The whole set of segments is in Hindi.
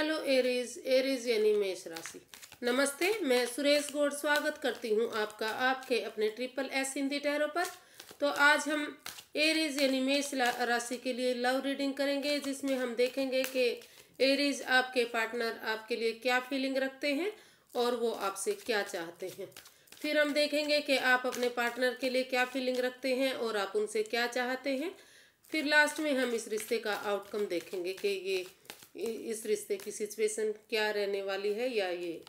हेलो एरीज एरीज यानी मेष राशि नमस्ते मैं सुरेश गोड स्वागत करती हूँ आपका आपके अपने ट्रिपल एस हिंदी टैरो पर तो आज हम एरीज यानी मेष राशि के लिए लव रीडिंग करेंगे जिसमें हम देखेंगे कि एरीज आपके पार्टनर आपके लिए क्या फीलिंग रखते हैं और वो आपसे क्या चाहते हैं फिर हम देखेंगे कि आप अपने पार्टनर के लिए क्या फीलिंग रखते हैं और आप उनसे क्या चाहते हैं फिर लास्ट में हम इस रिश्ते का आउटकम देखेंगे कि ये इस रिश्ते की सिचुएशन क्या रहने वाली है या ये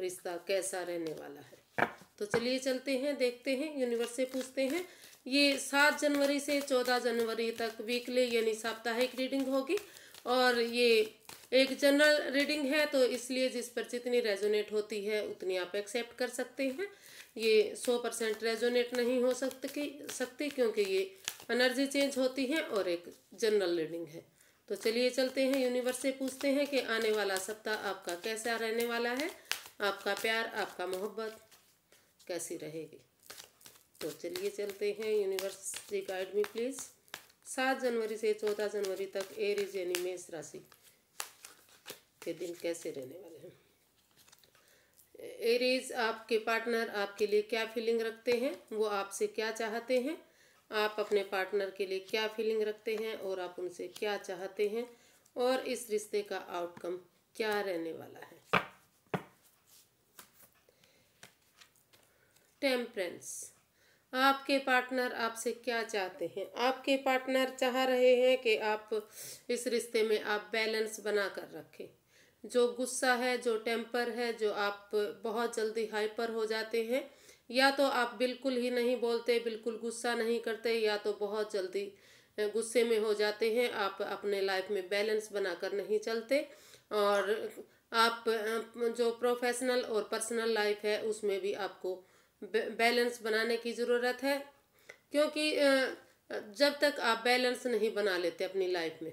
रिश्ता कैसा रहने वाला है तो चलिए चलते हैं देखते हैं यूनिवर्स से पूछते हैं ये सात जनवरी से चौदह जनवरी तक वीकली यानी साप्ताहिक रीडिंग होगी और ये एक जनरल रीडिंग है तो इसलिए जिस पर जितनी रेजोनेट होती है उतनी आप एक्सेप्ट कर सकते हैं ये सौ परसेंट रेजोनेट नहीं हो सकती सकती क्योंकि ये एनर्जी चेंज होती है और एक जनरल रीडिंग है तो चलिए चलते हैं यूनिवर्स से पूछते हैं कि आने वाला सप्ताह आपका कैसा रहने वाला है आपका प्यार आपका मोहब्बत कैसी रहेगी तो चलिए चलते हैं universe ji guide me please सात जनवरी से चौदह जनवरी तक एरीज यानी मेष राशि के दिन कैसे रहने वाले हैं एरीज आपके पार्टनर आपके लिए क्या फीलिंग रखते हैं वो आपसे क्या चाहते हैं आप अपने पार्टनर के लिए क्या फीलिंग रखते हैं और आप उनसे क्या चाहते हैं और इस रिश्ते का आउटकम क्या रहने वाला है टेम्परेंस आपके पार्टनर आपसे क्या चाहते हैं आपके पार्टनर चाह रहे हैं कि आप इस रिश्ते में आप बैलेंस बना कर रखें जो गुस्सा है जो टेम्पर है जो आप बहुत जल्दी हाइपर हो जाते हैं या तो आप बिल्कुल ही नहीं बोलते बिल्कुल गुस्सा नहीं करते या तो बहुत जल्दी गुस्से में हो जाते हैं आप अपने लाइफ में बैलेंस बनाकर नहीं चलते और आप जो प्रोफेशनल और पर्सनल लाइफ है उसमें भी आपको बैलेंस बनाने की ज़रूरत है क्योंकि जब तक आप बैलेंस नहीं बना लेते अपनी लाइफ में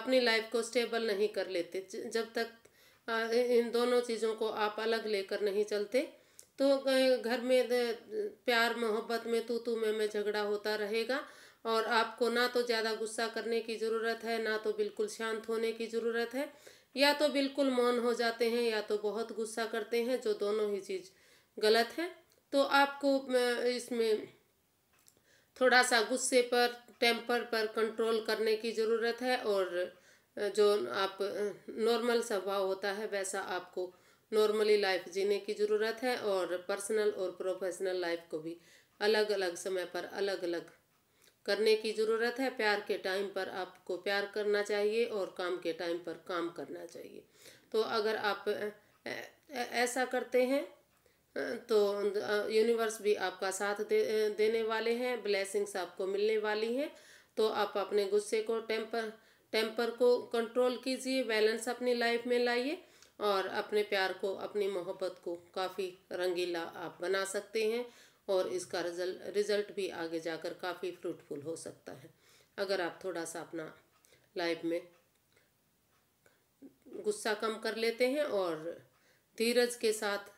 अपनी लाइफ को स्टेबल नहीं कर लेते जब तक इन दोनों चीज़ों को आप अलग लेकर नहीं चलते तो घर में प्यार मोहब्बत में तू तू में मैं झगड़ा होता रहेगा और आपको ना तो ज़्यादा गुस्सा करने की ज़रूरत है ना तो बिल्कुल शांत होने की ज़रूरत है या तो बिल्कुल मौन हो जाते हैं या तो बहुत गुस्सा करते हैं जो दोनों ही चीज़ गलत है तो आपको इसमें थोड़ा सा गुस्से पर टेम्पर पर कंट्रोल करने की ज़रूरत है और जो आप नॉर्मल स्वभाव होता है वैसा आपको नॉर्मली लाइफ जीने की ज़रूरत है और पर्सनल और प्रोफेशनल लाइफ को भी अलग अलग समय पर अलग अलग करने की ज़रूरत है प्यार के टाइम पर आपको प्यार करना चाहिए और काम के टाइम पर काम करना चाहिए तो अगर आप ऐसा करते हैं तो यूनिवर्स भी आपका साथ दे देने वाले हैं ब्लेसिंग्स आपको मिलने वाली हैं तो आप अपने गुस्से को टेम्पर टेम्पर को कंट्रोल कीजिए बैलेंस अपनी लाइफ में लाइए और अपने प्यार को अपनी मोहब्बत को काफ़ी रंगीला आप बना सकते हैं और इसका रिजल्ट रिज़ल्ट भी आगे जाकर काफ़ी फ्रूटफुल हो सकता है अगर आप थोड़ा सा अपना लाइफ में गुस्सा कम कर लेते हैं और धीरज के साथ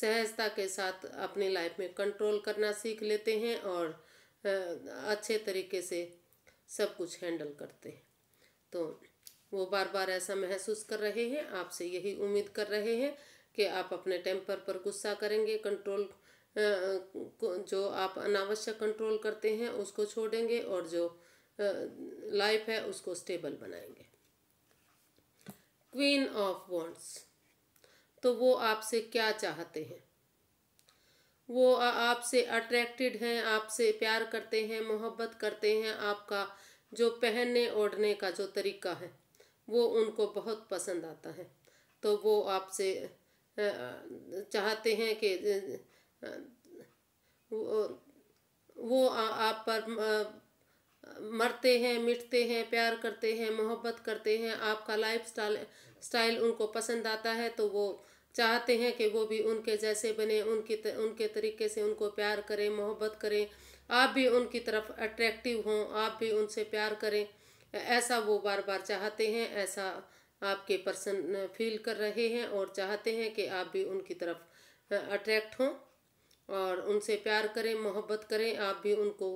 सहजता के साथ अपनी लाइफ में कंट्रोल करना सीख लेते हैं और अच्छे तरीके से सब कुछ हैंडल करते हैं तो वो बार बार ऐसा महसूस कर रहे हैं आपसे यही उम्मीद कर रहे हैं कि आप अपने टेम्पर पर गुस्सा करेंगे कंट्रोल जो आप अनावश्यक कंट्रोल करते हैं उसको छोड़ेंगे और जो लाइफ है उसको स्टेबल बनाएंगे क्वीन ऑफ वॉन्ट्स तो वो आपसे क्या चाहते हैं वो आपसे अट्रैक्टेड हैं आपसे प्यार करते हैं मोहब्बत करते हैं आपका जो पहनने ओढ़ने का जो तरीका है वो उनको बहुत पसंद आता है तो वो आपसे चाहते हैं कि वो आप पर मरते हैं मिटते हैं प्यार करते हैं मोहब्बत करते हैं आपका लाइफ स्टाइल स्टाइल उनको पसंद आता है तो वो चाहते हैं कि वो भी उनके जैसे बने उनकी उनके तरीके से उनको प्यार करें मोहब्बत करें आप भी उनकी तरफ अट्रैक्टिव हों आप भी उनसे प्यार करें ऐसा वो बार बार चाहते हैं ऐसा आपके पर्सन फील कर रहे हैं और चाहते हैं कि आप भी उनकी तरफ अट्रैक्ट हों और उनसे प्यार करें मोहब्बत करें आप भी उनको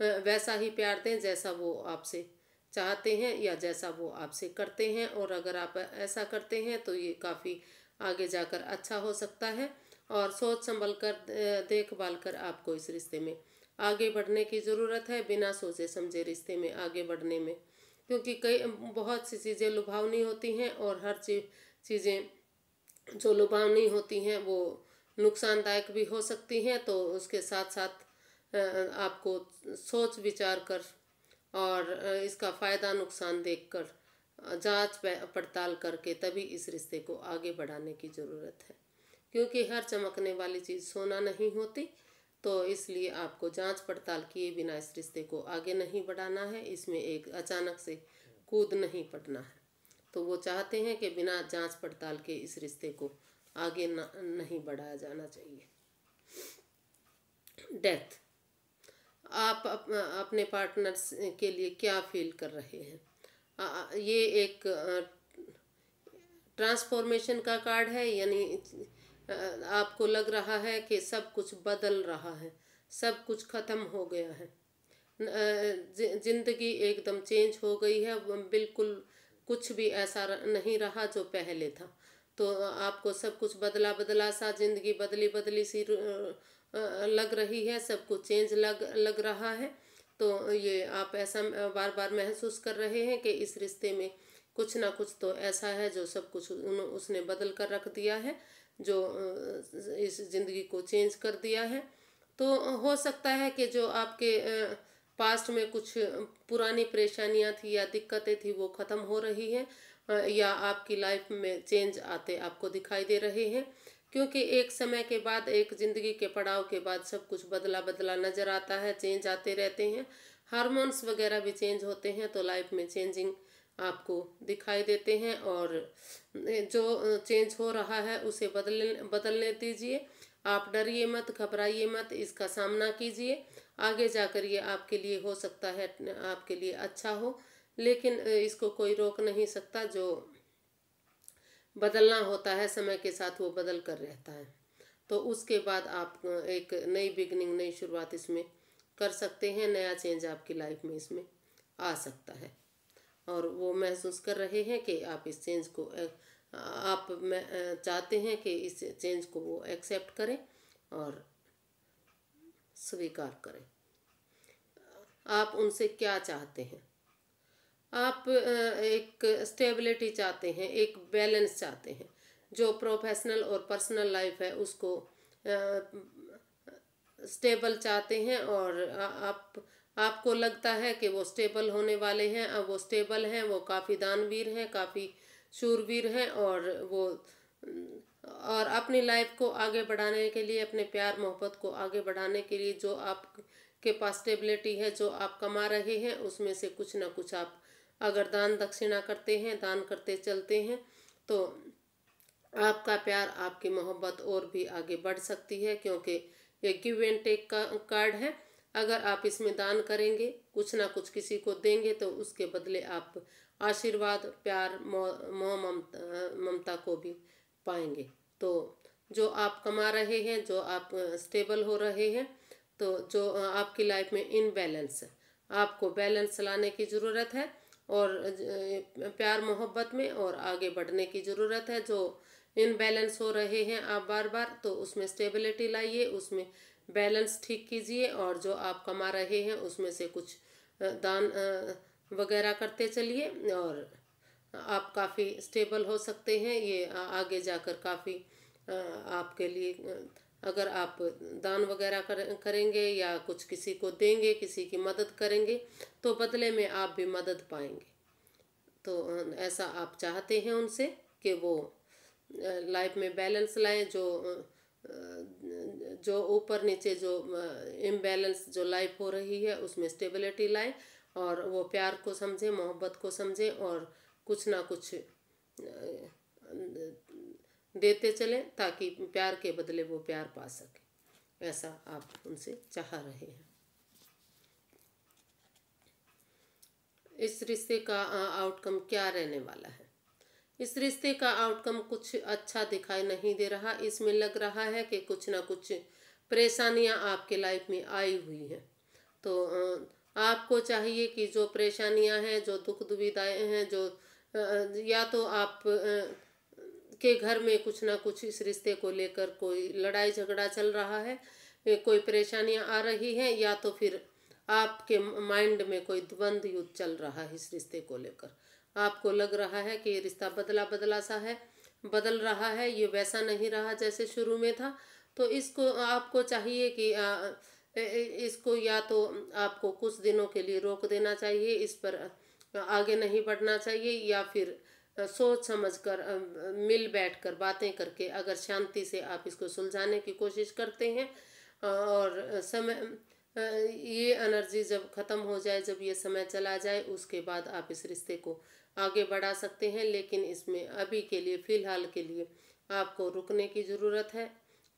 वैसा ही प्यार दें जैसा वो आपसे चाहते हैं या जैसा वो आपसे करते हैं और अगर आप ऐसा करते हैं तो ये काफ़ी आगे जाकर अच्छा हो सकता है और सोच संभल कर देखभाल कर आपको इस रिश्ते में आगे बढ़ने की ज़रूरत है बिना सोचे समझे रिश्ते में आगे बढ़ने में क्योंकि कई बहुत सी चीज़ें लुभावनी होती हैं और हर चीज चीज़ें जो लुभावनी होती हैं वो नुकसानदायक भी हो सकती हैं तो उसके साथ साथ आपको सोच विचार कर और इसका फ़ायदा नुकसान देखकर जांच पड़ताल करके तभी इस रिश्ते को आगे बढ़ाने की ज़रूरत है क्योंकि हर चमकने वाली चीज़ सोना नहीं होती तो इसलिए आपको जांच पड़ताल किए बिना इस रिश्ते को आगे नहीं बढ़ाना है इसमें एक अचानक से कूद नहीं पड़ना है तो वो चाहते हैं कि बिना जांच पड़ताल के इस रिश्ते को आगे न, नहीं बढ़ाया जाना चाहिए डेथ आप अप, अपने पार्टनर्स के लिए क्या फील कर रहे हैं आ, ये एक ट्रांसफॉर्मेशन का कार्ड है यानी आपको लग रहा है कि सब कुछ बदल रहा है सब कुछ ख़त्म हो गया है ज़िंदगी एकदम चेंज हो गई है बिल्कुल कुछ भी ऐसा नहीं रहा जो पहले था तो आपको सब कुछ बदला बदला सा ज़िंदगी बदली बदली सी लग रही है सब कुछ चेंज लग लग रहा है तो ये आप ऐसा बार बार महसूस कर रहे हैं कि इस रिश्ते में कुछ ना कुछ तो ऐसा है जो सब कुछ उसने बदल कर रख दिया है जो इस ज़िंदगी को चेंज कर दिया है तो हो सकता है कि जो आपके पास्ट में कुछ पुरानी परेशानियां थी या दिक्कतें थी वो ख़त्म हो रही हैं या आपकी लाइफ में चेंज आते आपको दिखाई दे रहे हैं क्योंकि एक समय के बाद एक ज़िंदगी के पड़ाव के बाद सब कुछ बदला बदला नज़र आता है चेंज आते रहते हैं हारमोन्स वगैरह भी चेंज होते हैं तो लाइफ में चेंजिंग आपको दिखाई देते हैं और जो चेंज हो रहा है उसे बदल बदलने दीजिए आप डरिए मत घबराइए मत इसका सामना कीजिए आगे जाकर ये आपके लिए हो सकता है आपके लिए अच्छा हो लेकिन इसको कोई रोक नहीं सकता जो बदलना होता है समय के साथ वो बदल कर रहता है तो उसके बाद आप एक नई बिगनिंग नई शुरुआत इसमें कर सकते हैं नया चेंज आपकी लाइफ में इसमें आ सकता है और वो महसूस कर रहे हैं कि आप इस चेंज को आप चाहते हैं कि इस चेंज को वो एक्सेप्ट करें और स्वीकार करें आप उनसे क्या चाहते हैं आप एक स्टेबिलिटी चाहते हैं एक बैलेंस चाहते हैं जो प्रोफेशनल और पर्सनल लाइफ है उसको स्टेबल चाहते हैं और आप आपको लगता है कि वो स्टेबल होने वाले हैं अब वो स्टेबल हैं वो काफ़ी दानवीर हैं काफ़ी शूरवीर हैं और वो और अपनी लाइफ को आगे बढ़ाने के लिए अपने प्यार मोहब्बत को आगे बढ़ाने के लिए जो आपके पास स्टेबिलिटी है जो आप कमा रहे हैं उसमें से कुछ ना कुछ आप अगर दान दक्षिणा करते हैं दान करते चलते हैं तो आपका प्यार आपकी मोहब्बत और भी आगे बढ़ सकती है क्योंकि ये गिव एंड टेक का कार्ड है अगर आप इसमें दान करेंगे कुछ ना कुछ किसी को देंगे तो उसके बदले आप आशीर्वाद प्यार मोह ममता को भी पाएंगे तो जो आप कमा रहे हैं जो आप स्टेबल हो रहे हैं तो जो आपकी लाइफ में इनबैलेंस है आपको बैलेंस लाने की ज़रूरत है और प्यार मोहब्बत में और आगे बढ़ने की ज़रूरत है जो इनबैलेंस हो रहे हैं आप बार बार तो उसमें स्टेबिलिटी लाइए उसमें बैलेंस ठीक कीजिए और जो आप कमा रहे हैं उसमें से कुछ दान वगैरह करते चलिए और आप काफ़ी स्टेबल हो सकते हैं ये आगे जाकर काफ़ी आपके लिए अगर आप दान वगैरह कर, करेंगे या कुछ किसी को देंगे किसी की मदद करेंगे तो बदले में आप भी मदद पाएंगे तो ऐसा आप चाहते हैं उनसे कि वो लाइफ में बैलेंस लाएं जो जो ऊपर नीचे जो इम्बेलेंस जो लाइफ हो रही है उसमें स्टेबिलिटी लाए और वो प्यार को समझे मोहब्बत को समझे और कुछ ना कुछ देते चले ताकि प्यार के बदले वो प्यार पा सके ऐसा आप उनसे चाह रहे हैं इस रिश्ते का आउटकम क्या रहने वाला है इस रिश्ते का आउटकम कुछ अच्छा दिखाई नहीं दे रहा इसमें लग रहा है कि कुछ ना कुछ परेशानियां आपके लाइफ में आई हुई हैं तो आपको चाहिए कि जो परेशानियां हैं जो दुख दुविधाएं हैं जो या तो आप के घर में कुछ ना कुछ इस रिश्ते को लेकर कोई लड़ाई झगड़ा चल रहा है कोई परेशानियां आ रही हैं या तो फिर आपके माइंड में कोई द्वंद्व युद्ध चल रहा है इस रिश्ते को लेकर आपको लग रहा है कि ये रिश्ता बदला बदला सा है बदल रहा है ये वैसा नहीं रहा जैसे शुरू में था तो इसको आपको चाहिए कि आ, इसको या तो आपको कुछ दिनों के लिए रोक देना चाहिए इस पर आगे नहीं बढ़ना चाहिए या फिर सोच समझ कर मिल बैठ कर बातें करके अगर शांति से आप इसको सुलझाने की कोशिश करते हैं और समय ये एनर्जी जब ख़त्म हो जाए जब ये समय चला जाए उसके बाद आप इस रिश्ते को आगे बढ़ा सकते हैं लेकिन इसमें अभी के लिए फ़िलहाल के लिए आपको रुकने की ज़रूरत है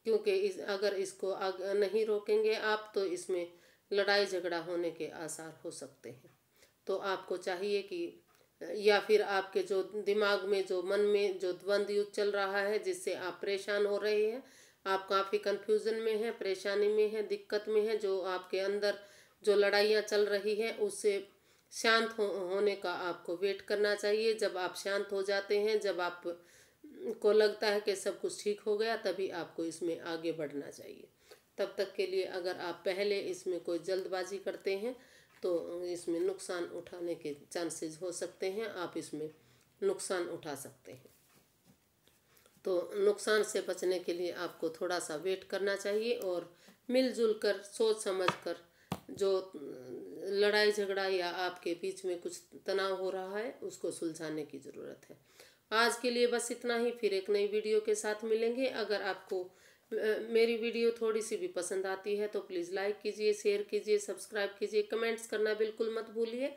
क्योंकि इस अगर इसको आग नहीं रोकेंगे आप तो इसमें लड़ाई झगड़ा होने के आसार हो सकते हैं तो आपको चाहिए कि या फिर आपके जो दिमाग में जो मन में जो द्वंद्व युद्ध चल रहा है जिससे आप परेशान हो रहे हैं आप काफ़ी कंफ्यूजन में हैं परेशानी में हैं दिक्कत में हैं जो आपके अंदर जो लड़ाइयाँ चल रही हैं उससे शांत हो, होने का आपको वेट करना चाहिए जब आप शांत हो जाते हैं जब आप को लगता है कि सब कुछ ठीक हो गया तभी आपको इसमें आगे बढ़ना चाहिए तब तक के लिए अगर आप पहले इसमें कोई जल्दबाजी करते हैं तो इसमें नुकसान उठाने के चांसेस हो सकते हैं आप इसमें नुकसान उठा सकते हैं तो नुकसान से बचने के लिए आपको थोड़ा सा वेट करना चाहिए और मिलजुल कर सोच समझ कर जो लड़ाई झगड़ा या आपके बीच में कुछ तनाव हो रहा है उसको सुलझाने की ज़रूरत है आज के लिए बस इतना ही फिर एक नई वीडियो के साथ मिलेंगे अगर आपको मेरी वीडियो थोड़ी सी भी पसंद आती है तो प्लीज़ लाइक कीजिए शेयर कीजिए सब्सक्राइब कीजिए कमेंट्स करना बिल्कुल मत भूलिए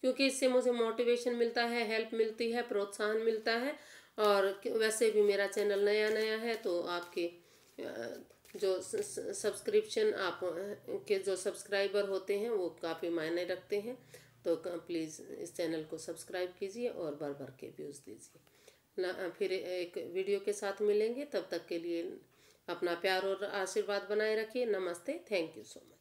क्योंकि इससे मुझे मोटिवेशन मिलता है हेल्प मिलती है प्रोत्साहन मिलता है और वैसे भी मेरा चैनल नया नया है तो आपके जो सब्सक्रिप्शन आप के जो सब्सक्राइबर होते हैं वो काफ़ी मायने रखते हैं तो प्लीज़ इस चैनल को सब्सक्राइब कीजिए और भर भर के व्यूज़ दीजिए फिर एक वीडियो के साथ मिलेंगे तब तक के लिए अपना प्यार और आशीर्वाद बनाए रखिए नमस्ते थैंक यू सो मच